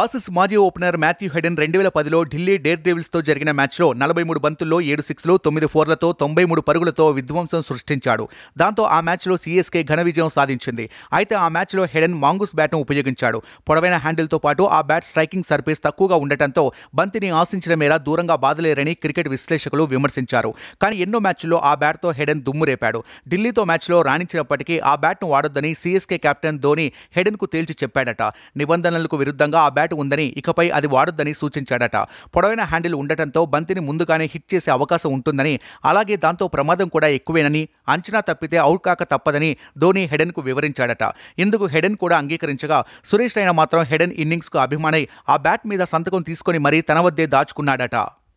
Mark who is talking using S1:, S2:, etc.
S1: ఆసిస్ మాజీ opener Matthew Hayden రెండు వేల పదిలో ఢిల్లీ డేర్ డేవిల్స్తో జరిగిన మ్యాచ్లో నలభై మూడు బంతుల్లో ఏడు సిక్స్లు తొమ్మిది ఫోర్లతో తొంభై మూడు పరుగులతో విధ్వంసం సృష్టించాడు దాంతో ఆ మ్యాచ్లో సీఎస్కే ఘన విజయం సాధించింది అయితే ఆ మ్యాచ్లో హెడెన్ మాంగూస్ బ్యాట్ను ఉపయోగించాడు పొడవైన హ్యాండిల్తో పాటు ఆ బ్యాట్ స్ట్రైకింగ్ సర్ఫేస్ తక్కువగా ఉండటంతో బంతిని ఆశించిన మేర దూరంగా బాధలేరని క్రికెట్ విశ్లేషకులు విమర్శించారు కానీ ఎన్నో మ్యాచ్ల్లో ఆ బ్యాట్తో హెడెన్ దుమ్ము రేపాడు ఢిల్లీతో మ్యాచ్లో రాణించినప్పటికీ ఆ బ్యాట్ను వాడొద్దని సీఎస్కే కెప్టెన్ ధోని హెడెన్కు తేల్చి చెప్పాడట నిబంధనలకు విరుద్ధంగా ఆ బ్యాట్ ఉందని ఇకపై అది వాడొద్దని సూచించాడట పొడవైన హ్యాండిల్ ఉండటంతో బంతిని ముందుగానే హిట్ చేసే అవకాశం ఉంటుందని అలాగే దాంతో ప్రమాదం కూడా ఎక్కువేనని అంచనా తప్పితే అవుట్ కాక తప్పదని ధోని హెడెన్కు వివరించాడట ఇందుకు హెడెన్ కూడా అంగీకరించగా సురేష్ రైనా మాత్రం హెడెన్ ఇన్నింగ్స్కు అభిమానై ఆ బ్యాట్ మీద సంతకం తీసుకొని మరీ తన వద్దే దాచుకున్నాడట